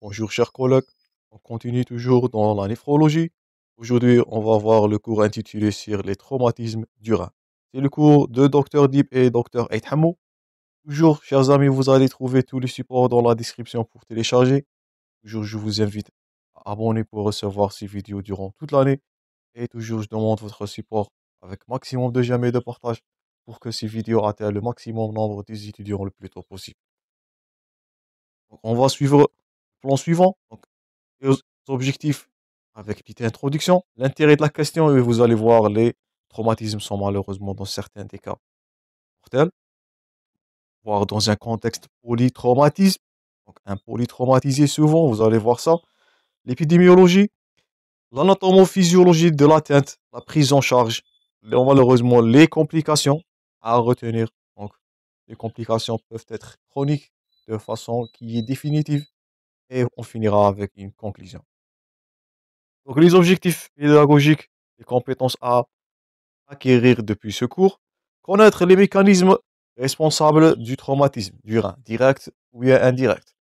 Bonjour chers collègues, on continue toujours dans la néphrologie. Aujourd'hui, on va voir le cours intitulé sur les traumatismes du rein. C'est le cours de Dr Deep et Dr Hamou. Toujours, chers amis, vous allez trouver tous les supports dans la description pour télécharger. Toujours, je vous invite à abonner pour recevoir ces vidéos durant toute l'année. Et toujours, je demande votre support avec maximum de j'aime et de partage pour que ces vidéos atteignent le maximum nombre d'étudiants étudiants le plus tôt possible on va suivre le plan suivant. Donc, les objectifs avec petite introduction. L'intérêt de la question, et vous allez voir, les traumatismes sont malheureusement dans certains des cas mortels, voire dans un contexte polytraumatisme. Donc, un polytraumatisé souvent, vous allez voir ça. L'épidémiologie, l'anatomophysiologie de l'atteinte, la prise en charge, malheureusement les complications à retenir. Donc, les complications peuvent être chroniques, de façon qui est définitive et on finira avec une conclusion. Donc les objectifs pédagogiques, et compétences à acquérir depuis ce cours, connaître les mécanismes responsables du traumatisme du rein, direct ou indirect,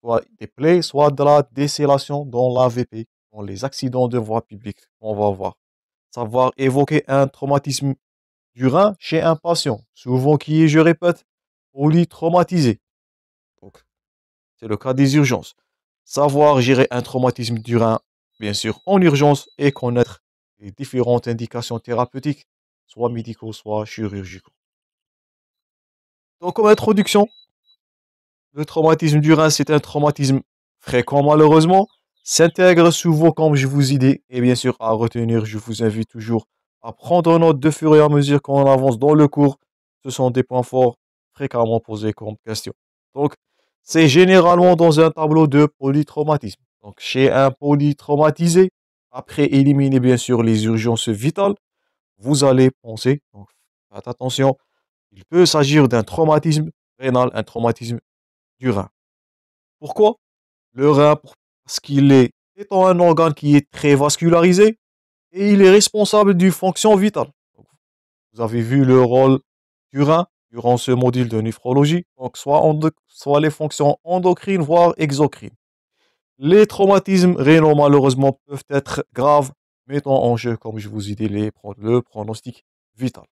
soit des plaies, soit de la décélation dans l'AVP, dans les accidents de voie publique on va voir. Savoir évoquer un traumatisme du rein chez un patient, souvent qui est, je répète, traumatisé. C'est le cas des urgences. Savoir gérer un traumatisme du rein, bien sûr, en urgence et connaître les différentes indications thérapeutiques, soit médicaux, soit chirurgicales. Donc, comme introduction, le traumatisme du rein, c'est un traumatisme fréquent malheureusement, s'intègre souvent comme je vous ai dit, et bien sûr à retenir, je vous invite toujours à prendre note de fur et à mesure qu'on avance dans le cours. Ce sont des points forts fréquemment posés comme question. Donc, c'est généralement dans un tableau de polytraumatisme. Donc chez un polytraumatisé, après éliminer bien sûr les urgences vitales, vous allez penser, donc faites attention, il peut s'agir d'un traumatisme rénal, un traumatisme du rein. Pourquoi Le rein, parce qu'il est étant un organe qui est très vascularisé et il est responsable d'une fonction vitale. Vous avez vu le rôle du rein durant ce module de néphrologie, donc soit, les fonctions endocrines, voire exocrines. Les traumatismes rénaux, malheureusement, peuvent être graves, mettant en jeu, comme je vous ai dit, les, le pronostic vital.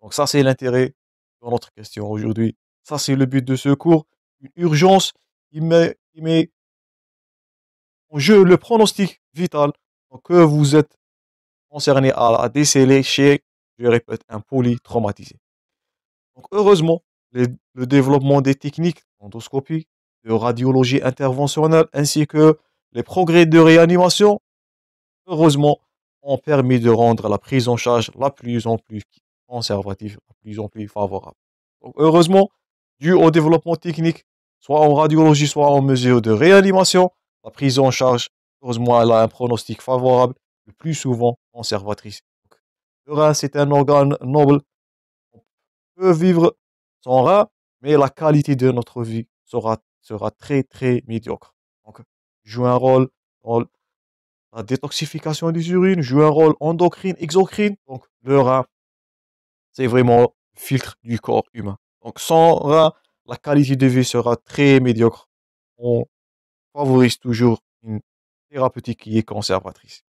Donc ça, c'est l'intérêt de notre question aujourd'hui. Ça, c'est le but de ce cours. Une urgence qui met, en jeu le pronostic vital que vous êtes concerné à, à déceler chez, je répète, un poly polytraumatisé heureusement, le développement des techniques endoscopiques, de radiologie interventionnelle, ainsi que les progrès de réanimation, heureusement, ont permis de rendre la prise en charge la plus en plus conservative, la plus en plus favorable. heureusement, dû au développement technique, soit en radiologie, soit en mesure de réanimation, la prise en charge, heureusement, elle a un pronostic favorable, le plus souvent conservatrice. le rein, c'est un organe noble peut vivre sans rat, mais la qualité de notre vie sera, sera très, très médiocre. Donc, joue un rôle dans la détoxification des urines, joue un rôle endocrine, exocrine. Donc, le rat, c'est vraiment filtre du corps humain. Donc, sans rat, la qualité de vie sera très médiocre. On favorise toujours une thérapeutique qui est conservatrice.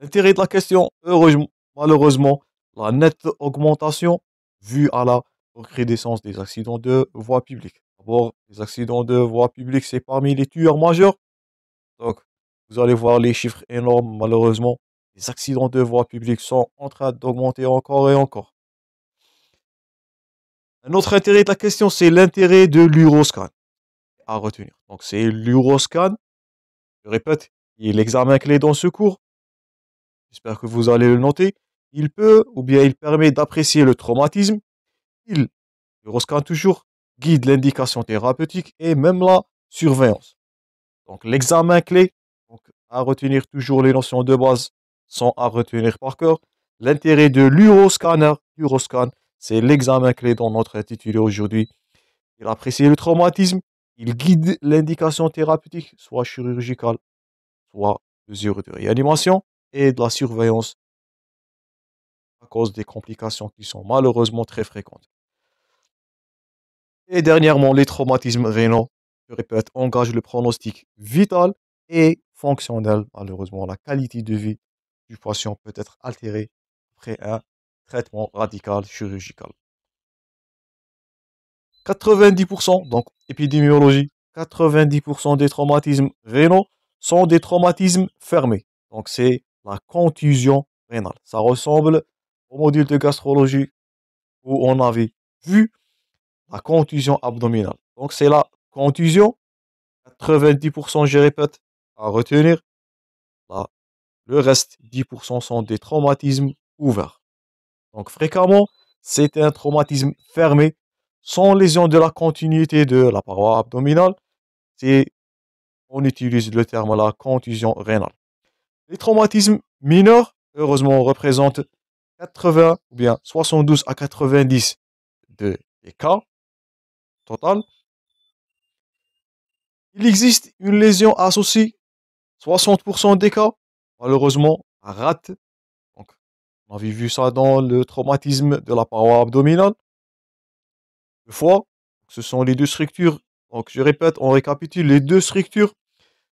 L'intérêt de la question, heureusement, malheureusement, la nette augmentation vue à la recrudescence des accidents de voie publique. D'abord, les accidents de voie publique, c'est parmi les tueurs majeurs. Donc, vous allez voir les chiffres énormes, malheureusement. Les accidents de voie publique sont en train d'augmenter encore et encore. Un autre intérêt de la question, c'est l'intérêt de l'Uroscan. à retenir. Donc, c'est l'Uroscan. Je répète, il est l'examen clé dans ce cours. J'espère que vous allez le noter il peut ou bien il permet d'apprécier le traumatisme. Il, l'Uroscan toujours, guide l'indication thérapeutique et même la surveillance. Donc l'examen clé, donc à retenir toujours les notions de base, sont à retenir par cœur. L'intérêt de l'uroscanner, c'est l'examen clé dans notre intitulé aujourd'hui. Il apprécie le traumatisme, il guide l'indication thérapeutique, soit chirurgicale, soit mesure de réanimation et de la surveillance cause des complications qui sont malheureusement très fréquentes. Et dernièrement, les traumatismes rénaux, je répète, engagent le pronostic vital et fonctionnel. Malheureusement, la qualité de vie du patient peut être altérée après un traitement radical chirurgical. 90%, donc épidémiologie, 90% des traumatismes rénaux sont des traumatismes fermés. Donc c'est la contusion rénale. Ça ressemble au module de gastrologie où on avait vu la contusion abdominale. Donc c'est la contusion, 90% je répète, à retenir. le reste, 10% sont des traumatismes ouverts. Donc fréquemment, c'est un traumatisme fermé, sans lésion de la continuité de la paroi abdominale. C'est, on utilise le terme la contusion rénale. Les traumatismes mineurs, heureusement, représentent 80 ou bien 72 à 90 de, cas total. Il existe une lésion associée, 60% des cas, malheureusement, à rate. Donc, on avait vu ça dans le traumatisme de la paroi abdominale, le foie. Ce sont les deux structures. Donc, je répète, on récapitule les deux structures,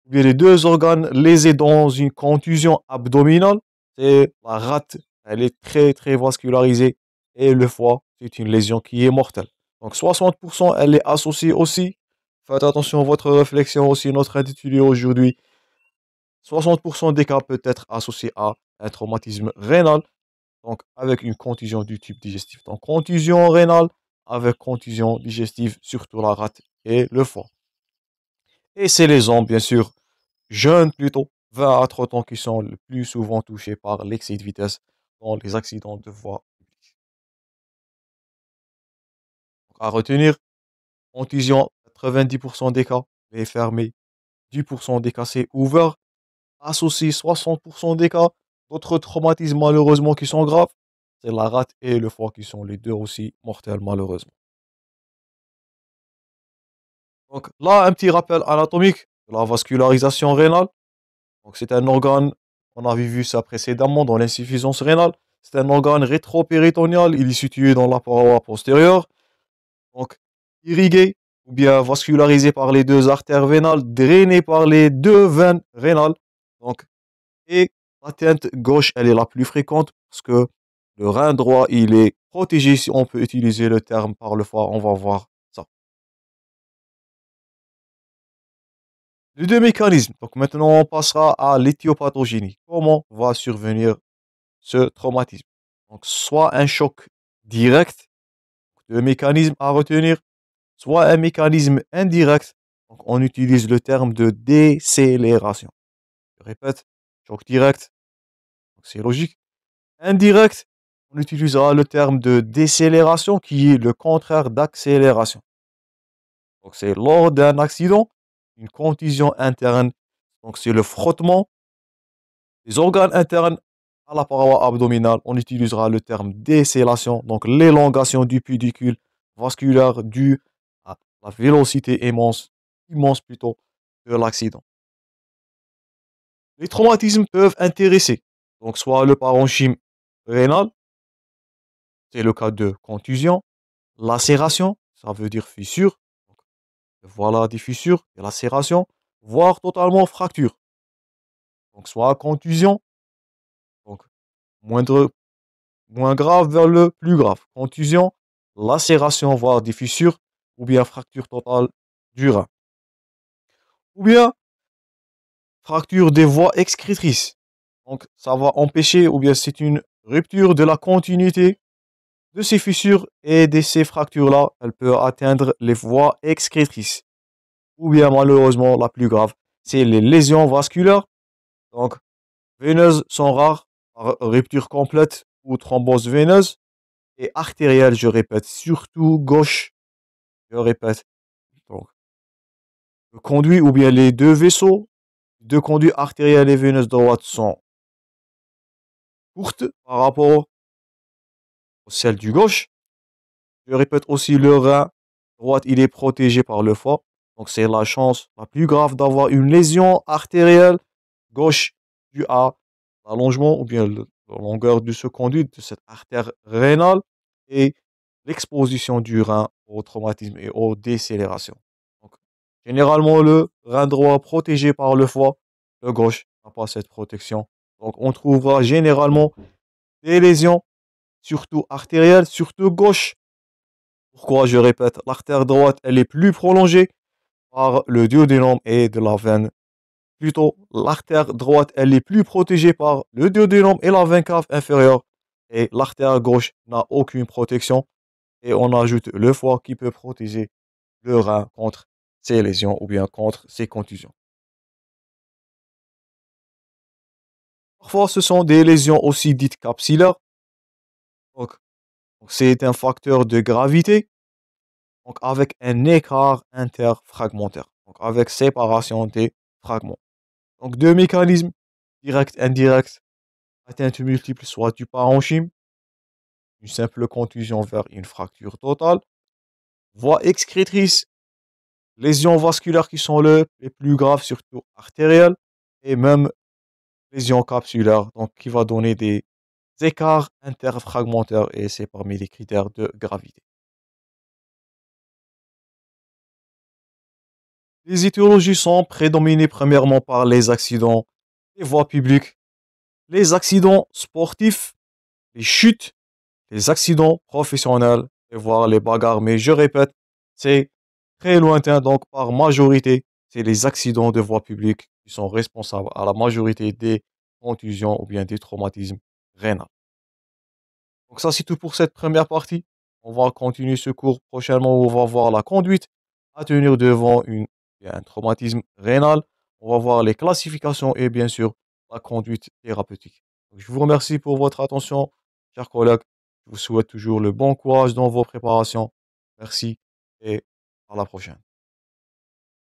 les deux organes lésés dans une contusion abdominale. C'est la rate elle est très, très vascularisée. Et le foie, c'est une lésion qui est mortelle. Donc 60%, elle est associée aussi. Faites attention à votre réflexion aussi, notre intitulé aujourd'hui. 60% des cas peut être associé à un traumatisme rénal, donc avec une contusion du type digestif. Donc contusion rénale avec contusion digestive, surtout la rate et le foie. Et c'est les hommes, bien sûr, jeunes plutôt, 20 à 30 ans, qui sont le plus souvent touchés par l'excès de vitesse dans les accidents de voie publique. Donc à retenir, contusion, 90% des cas, les fermés, 10% des cas, c'est ouvert, associé 60% des cas, d'autres traumatismes malheureusement qui sont graves, c'est la rate et le foie qui sont les deux aussi mortels malheureusement. Donc là, un petit rappel anatomique de la vascularisation rénale. Donc c'est un organe on avait vu ça précédemment dans l'insuffisance rénale. C'est un organe rétro rétro-péritonial. Il est situé dans la paroi postérieure. Donc, irrigué ou bien vascularisé par les deux artères rénales, drainé par les deux veines rénales. Donc, et l'atteinte gauche, elle est la plus fréquente parce que le rein droit, il est protégé, si on peut utiliser le terme par le foie, on va voir les deux mécanismes. Donc maintenant, on passera à l'éthiopathogénie. Comment va survenir ce traumatisme Donc soit un choc direct, Deux mécanismes à retenir, soit un mécanisme indirect. Donc on utilise le terme de décélération. Je répète, choc direct, c'est logique. Indirect, on utilisera le terme de décélération qui est le contraire d'accélération. Donc c'est lors d'un accident, une contusion interne. Donc, c'est le frottement des organes internes à la paroi abdominale. On utilisera le terme décélation, donc l'élongation du pédicule vasculaire due à la vélocité immense, immense plutôt, de l'accident. Les traumatismes peuvent intéresser, donc soit le parenchyme rénal, c'est le cas de contusion, lacération, ça veut dire fissure, voilà des fissures, la voire totalement fracture. Donc soit contusion, donc moindre, moins grave vers le plus grave. Contusion, lacération, voire des ou bien fracture totale du rein. Ou bien fracture des voies excrétrices. Donc ça va empêcher, ou bien c'est une rupture de la continuité de ces fissures et de ces fractures-là, elle peut atteindre les voies excrétrices. Ou bien malheureusement, la plus grave, c'est les lésions vasculaires. Donc, veineuses sont rares, rupture complète ou thrombose veineuse. Et artérielle, je répète, surtout gauche, je répète. Donc, le conduit ou bien les deux vaisseaux, deux conduits artériels et veineuses droites sont courtes par rapport celle du gauche. Je répète aussi le rein droit, il est protégé par le foie. Donc c'est la chance la plus grave d'avoir une lésion artérielle gauche due à l'allongement ou bien la longueur de ce conduit de cette artère rénale et l'exposition du rein au traumatisme et aux décélérations. Donc, généralement, le rein droit protégé par le foie, le gauche n'a pas cette protection. Donc, on trouvera généralement des lésions surtout artérielle, surtout gauche. Pourquoi je répète, l'artère droite, elle est plus prolongée par le duodénum et de la veine. Plutôt, l'artère droite, elle est plus protégée par le duodénum et la veine cave inférieure. Et l'artère gauche n'a aucune protection. Et on ajoute le foie qui peut protéger le rein contre ces lésions ou bien contre ces contusions. Parfois, ce sont des lésions aussi dites capsulaires c'est un facteur de gravité, donc avec un écart interfragmentaire, avec séparation des fragments. Donc deux mécanismes, direct indirect, atteinte multiple soit du parenchyme, une simple contusion vers une fracture totale, voie excrétrice, lésions vasculaires qui sont les plus graves, surtout artérielles, et même lésions capsulaires, donc qui va donner des écarts interfragmentaires et c'est parmi les critères de gravité. Les étiologies sont prédominées premièrement par les accidents des voies publiques, les accidents sportifs, les chutes, les accidents professionnels et voir les bagarres. Mais je répète, c'est très lointain, donc par majorité, c'est les accidents de voies publiques qui sont responsables à la majorité des contusions ou bien des traumatismes Rénal. Donc ça, c'est tout pour cette première partie. On va continuer ce cours prochainement où on va voir la conduite à tenir devant une, un traumatisme rénal. On va voir les classifications et bien sûr la conduite thérapeutique. je vous remercie pour votre attention, chers collègues. Je vous souhaite toujours le bon courage dans vos préparations. Merci et à la prochaine.